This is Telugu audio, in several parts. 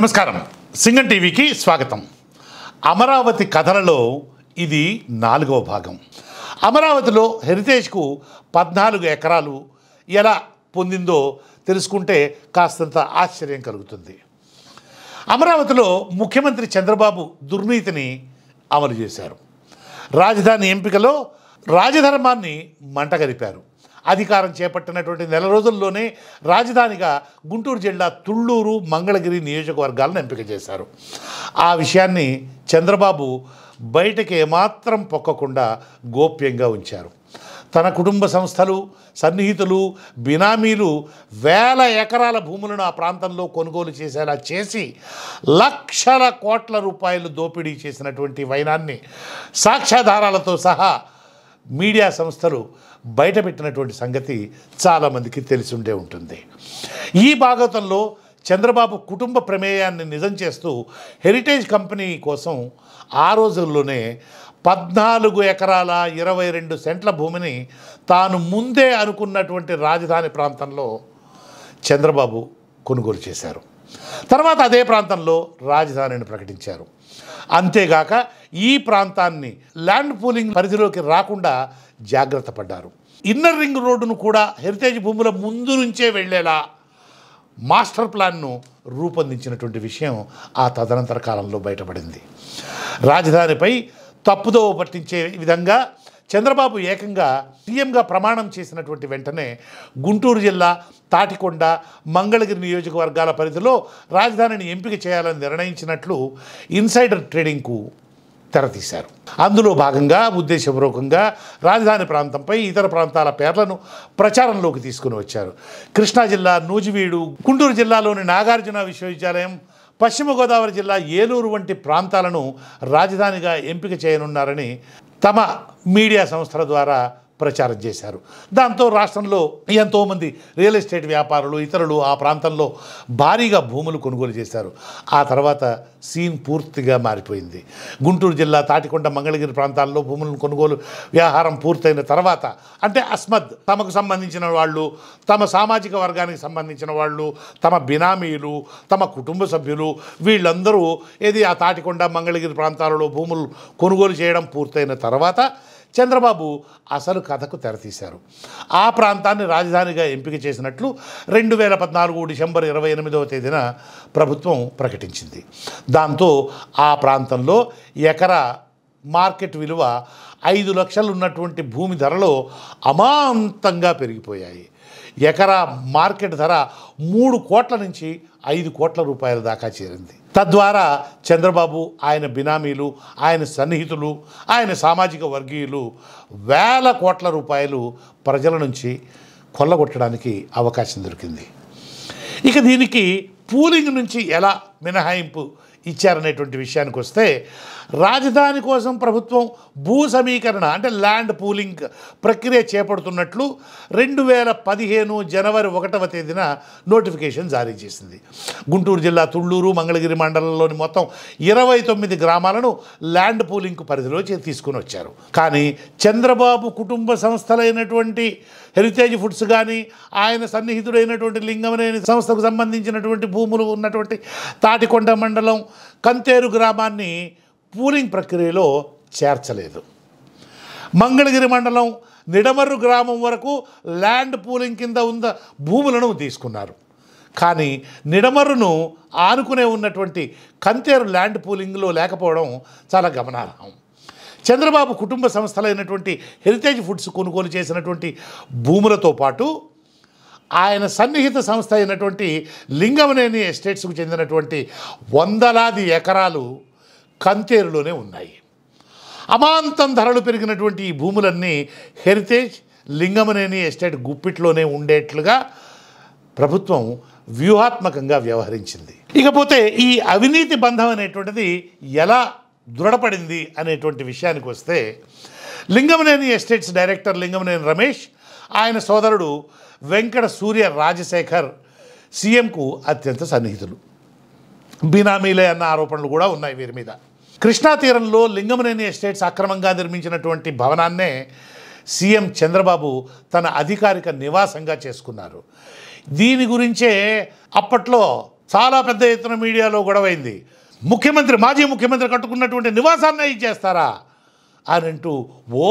నమస్కారం సింగన్ టీవీకి స్వాగతం అమరావతి కథలలో ఇది నాలుగవ భాగం అమరావతిలో హెరిటేజ్కు పద్నాలుగు ఎకరాలు ఎలా పొందిందో తెలుసుకుంటే కాస్తంత ఆశ్చర్యం కలుగుతుంది అమరావతిలో ముఖ్యమంత్రి చంద్రబాబు దుర్నీతిని అమలు చేశారు రాజధాని ఎంపికలో రాజధర్మాన్ని మంటగలిపారు అధికారం చేపట్టినటువంటి నెల రోజుల్లోనే రాజధానిగా గుంటూరు జిల్లా తుళ్ళూరు మంగళగిరి నియోజకవర్గాలను ఎంపిక చేశారు ఆ విషయాన్ని చంద్రబాబు బయటకు ఏమాత్రం పొక్కకుండా గోప్యంగా ఉంచారు తన కుటుంబ సంస్థలు సన్నిహితులు బినామీలు వేల ఎకరాల భూములను ఆ ప్రాంతంలో కొనుగోలు చేసేలా చేసి లక్షల కోట్ల రూపాయలు దోపిడీ చేసినటువంటి వైనాన్ని సాక్ష్యాధారాలతో సహా మీడియా సంస్థలు బయటపెట్టినటువంటి సంగతి చాలామందికి తెలిసిండే ఉంటుంది ఈ భాగవతంలో చంద్రబాబు కుటుంబ ప్రమేయాన్ని నిజం చేస్తూ హెరిటేజ్ కంపెనీ కోసం ఆ రోజుల్లోనే పద్నాలుగు ఎకరాల ఇరవై రెండు సెంట్ల భూమిని తాను ముందే అనుకున్నటువంటి రాజధాని ప్రాంతంలో చంద్రబాబు కొనుగోలు చేశారు తర్వాత అదే ప్రాంతంలో రాజధానిని ప్రకటించారు అంతేగాక ఈ ప్రాంతాన్ని ల్యాండ్ పూలింగ్ పరిధిలోకి రాకుండా జాగ్రత్త పడ్డారు ఇన్నర్ రింగ్ రోడ్డును కూడా హెరిటేజ్ భూముల ముందు నుంచే వెళ్ళేలా మాస్టర్ ప్లాన్ను రూపొందించినటువంటి విషయం ఆ తదనంతర కాలంలో బయటపడింది రాజధానిపై తప్పుదోవ పట్టించే విధంగా చంద్రబాబు ఏకంగా సీఎంగా ప్రమాణం చేసినటువంటి వెంటనే గుంటూరు జిల్లా తాటికొండ మంగళగిరి నియోజకవర్గాల పరిధిలో రాజధానిని ఎంపిక చేయాలని నిర్ణయించినట్లు ఇన్సైడర్ ట్రేడింగ్కు తెరతీశారు అందులో భాగంగా ఉద్దేశపూర్వకంగా రాజధాని ప్రాంతంపై ఇతర ప్రాంతాల పేర్లను ప్రచారంలోకి తీసుకుని వచ్చారు కృష్ణా జిల్లా నూజివీడు గుంటూరు జిల్లాలోని నాగార్జున విశ్వవిద్యాలయం పశ్చిమ గోదావరి జిల్లా ఏలూరు వంటి ప్రాంతాలను రాజధానిగా ఎంపిక చేయనున్నారని తమ మీడియా సంస్థల ద్వారా ప్రచారం చేశారు దాంతో రాష్ట్రంలో ఎంతోమంది రియల్ ఎస్టేట్ వ్యాపారులు ఇతరులు ఆ ప్రాంతంలో భారీగా భూములు కొనుగోలు చేశారు ఆ తర్వాత సీన్ పూర్తిగా మారిపోయింది గుంటూరు జిల్లా తాటికొండ మంగళగిరి ప్రాంతాల్లో భూములను కొనుగోలు వ్యవహారం పూర్తయిన తర్వాత అంటే అస్మద్ తమకు సంబంధించిన వాళ్ళు తమ సామాజిక వర్గానికి సంబంధించిన వాళ్ళు తమ బినామీలు తమ కుటుంబ సభ్యులు వీళ్ళందరూ ఏది ఆ తాటికొండ మంగళగిరి ప్రాంతాలలో భూములు కొనుగోలు చేయడం పూర్తయిన తర్వాత చంద్రబాబు అసలు కథకు తెరతీశారు ఆ ప్రాంతాన్ని రాజధానిగా ఎంపిక చేసినట్లు రెండు వేల పద్నాలుగు డిసెంబర్ ఇరవై ఎనిమిదవ తేదీన ప్రభుత్వం ప్రకటించింది దాంతో ఆ ప్రాంతంలో ఎకరా మార్కెట్ విలువ ఐదు లక్షలు ఉన్నటువంటి భూమి ధరలు అమాంతంగా పెరిగిపోయాయి ఎకరా మార్కెట్ ధర మూడు కోట్ల నుంచి ఐదు కోట్ల రూపాయల దాకా చేరింది తద్వారా చంద్రబాబు ఆయన బినామీలు ఆయన సన్నిహితులు ఆయన సామాజిక వర్గీయులు వేల కోట్ల రూపాయలు ప్రజల నుంచి కొల్లగొట్టడానికి అవకాశం దొరికింది ఇక దీనికి పూలింగ్ నుంచి ఎలా మినహాయింపు ఇచ్చారనేటువంటి విషయానికి వస్తే రాజధాని కోసం ప్రభుత్వం భూ సమీకరణ అంటే ల్యాండ్ పూలింగ్ ప్రక్రియ చేపడుతున్నట్లు రెండు వేల పదిహేను జనవరి ఒకటవ తేదీన నోటిఫికేషన్ జారీ చేసింది గుంటూరు జిల్లా తుళ్ళూరు మంగళగిరి మండలంలోని మొత్తం ఇరవై తొమ్మిది గ్రామాలను ల్యాండ్ పూలింగ్ పరిధిలో తీసుకుని వచ్చారు కానీ చంద్రబాబు కుటుంబ సంస్థలైనటువంటి హెరిటేజ్ ఫుడ్స్ కానీ ఆయన సన్నిహితుడైనటువంటి లింగమనే సంస్థకు సంబంధించినటువంటి భూములు ఉన్నటువంటి తాటికొండ మండలం కంతేరు గ్రామాన్ని పూలింగ్ ప్రక్రియలో చేర్చలేదు మంగళగిరి మండలం నిడమర్రు గ్రామం వరకు ల్యాండ్ పూలింగ్ కింద ఉన్న భూములను తీసుకున్నారు కానీ నిడమర్రును ఆనుకునే ఉన్నటువంటి కంతేరు ల్యాండ్ పూలింగ్లో లేకపోవడం చాలా గమనార్హం చంద్రబాబు కుటుంబ సంస్థలైనటువంటి హెరిటేజ్ ఫుడ్స్ కొనుగోలు చేసినటువంటి భూములతో పాటు ఆయన సన్నిహిత సంస్థ అయినటువంటి లింగమనేని ఎస్టేట్స్కు చెందినటువంటి వందలాది ఎకరాలు కంతేరులోనే ఉన్నాయి అమాంతం ధరలు పెరిగినటువంటి ఈ భూములన్నీ హెరిటేజ్ లింగమనేని ఎస్టేట్ గుప్పిట్లోనే ఉండేట్లుగా ప్రభుత్వం వ్యూహాత్మకంగా వ్యవహరించింది ఇకపోతే ఈ అవినీతి బంధం అనేటువంటిది ఎలా దృఢపడింది అనేటువంటి విషయానికి వస్తే లింగమనేని ఎస్టేట్స్ డైరెక్టర్ లింగమనేని రమేష్ ఆయన సోదరుడు వెంకట సూర్య రాజశేఖర్ సీఎంకు అత్యంత సన్నిహితులు బినామీలే అన్న ఆరోపణలు కూడా ఉన్నాయి వీరి మీద కృష్ణా తీరంలో లింగమనేని ఎస్టేట్స్ అక్రమంగా నిర్మించినటువంటి భవనాన్నే సీఎం చంద్రబాబు తన అధికారిక నివాసంగా చేసుకున్నారు దీని గురించే అప్పట్లో చాలా పెద్ద ఎత్తున మీడియాలో గొడవైంది ముఖ్యమంత్రి మాజీ ముఖ్యమంత్రి కట్టుకున్నటువంటి నివాసాన్ని ఇచ్చేస్తారా అని అంటూ ఓ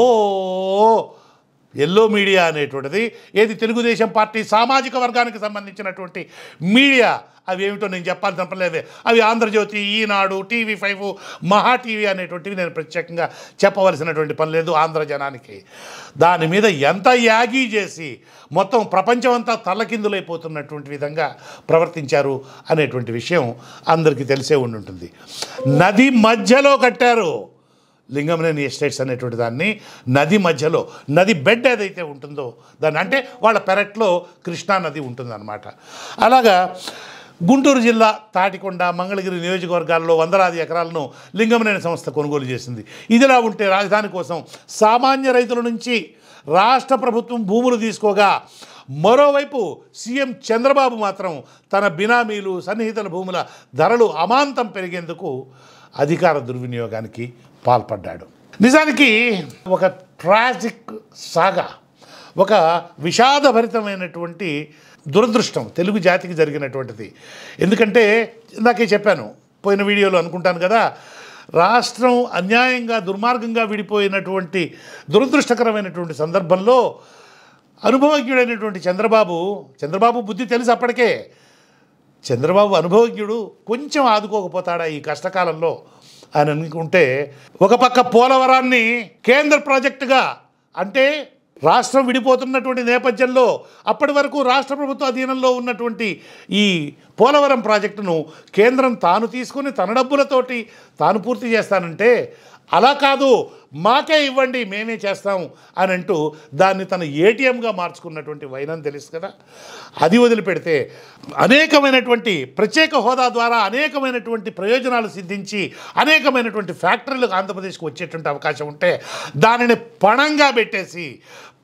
ఎల్లో మీడియా అనేటువంటిది ఏది తెలుగుదేశం పార్టీ సామాజిక వర్గానికి సంబంధించినటువంటి మీడియా అవి ఏమిటో నేను చెప్పాల్సిన చెప్పలేదు అవి Andhra Jyothy Eenadu TV five Maha TV అనేటువంటివి నేను ప్రత్యేకంగా చెప్పవలసినటువంటి పని లేదు ఆంధ్రజనానికి దాని మీద ఎంత యాగీ చేసి మొత్తం ప్రపంచమంతా తలకిందులైపోతున్నటువంటి విధంగా ప్రవర్తించారు అనేటువంటి విషయం అందరికీ తెలిసే ఉండి ఉంటుంది నది మధ్యలో కట్టారు లింగమనేని ఎస్టేట్స్ అనేటువంటి దాన్ని నది మధ్యలో నది బెడ్ ఏదైతే ఉంటుందో దాన్ని అంటే వాళ్ళ పెరట్లో కృష్ణా నది ఉంటుందన్నమాట అలాగా గుంటూరు జిల్లా తాటికొండ మంగళగిరి నియోజకవర్గాల్లో వందలాది ఎకరాలను లింగమనేని సంస్థ కొనుగోలు చేసింది ఇదిలా ఉంటే రాజధాని కోసం సామాన్య రైతుల నుంచి రాష్ట్ర ప్రభుత్వం భూములు తీసుకోగా మరోవైపు సీఎం చంద్రబాబు మాత్రం తన బినామీలు సన్నిహితుల భూముల ధరలు అమాంతం పెరిగేందుకు అధికార దుర్వినియోగానికి పాల్పడ్డాడు నిజానికి ఒక ట్రాజిక్ సాగా ఒక విషాదభరితమైనటువంటి దురదృష్టం తెలుగు జాతికి జరిగినటువంటిది ఎందుకంటే ఇందాకే చెప్పాను పోయిన వీడియోలో అనుకుంటాను కదా రాష్ట్రం అన్యాయంగా దుర్మార్గంగా విడిపోయినటువంటి దురదృష్టకరమైనటువంటి సందర్భంలో అనుభవజ్ఞుడైనటువంటి చంద్రబాబు చంద్రబాబు బుద్ధి తెలుసు అప్పటికే చంద్రబాబు అనుభవజ్ఞుడు కొంచెం ఆదుకోకపోతాడా ఈ కష్టకాలంలో అని అనుకుంటే ఒక పక్క పోలవరాన్ని కేంద్ర ప్రాజెక్టుగా అంటే రాష్ట్రం విడిపోతున్నటువంటి నేపథ్యంలో అప్పటి వరకు రాష్ట్ర ప్రభుత్వ అధీనంలో ఉన్నటువంటి ఈ పోలవరం ప్రాజెక్టును కేంద్రం తాను తీసుకుని తన డబ్బులతోటి తాను పూర్తి చేస్తానంటే అలా కాదు మాకే ఇవ్వండి మేమే చేస్తాము అని అంటూ దాన్ని తన ఏటీఎంగా మార్చుకున్నటువంటి వైనం తెలుసు కదా అది వదిలిపెడితే అనేకమైనటువంటి ప్రత్యేక హోదా ద్వారా అనేకమైనటువంటి ప్రయోజనాలు సిద్ధించి అనేకమైనటువంటి ఫ్యాక్టరీలు ఆంధ్రప్రదేశ్కి వచ్చేటువంటి అవకాశం ఉంటే దానిని పణంగా పెట్టేసి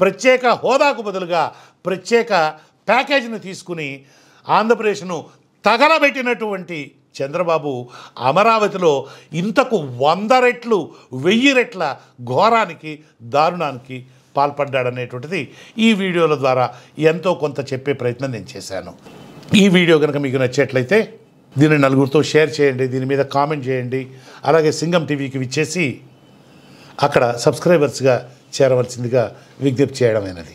ప్రత్యేక హోదాకు బదులుగా ప్రత్యేక ప్యాకేజీని తీసుకుని ఆంధ్రప్రదేశ్ను తగలబెట్టినటువంటి చంద్రబాబు అమరావతిలో ఇంతకు వంద రెట్లు వెయ్యి రెట్ల ఘోరానికి దారుణానికి పాల్పడ్డాడనేటువంటిది ఈ వీడియోల ద్వారా ఎంతో కొంత చెప్పే ప్రయత్నం నేను చేశాను ఈ వీడియో కనుక మీకు నచ్చేట్లయితే దీన్ని నలుగురితో షేర్ చేయండి దీని మీద కామెంట్ చేయండి అలాగే సింగం టీవీకి విచ్చేసి అక్కడ సబ్స్క్రైబర్స్గా చేరవలసిందిగా విజ్ఞప్తి చేయడమైనది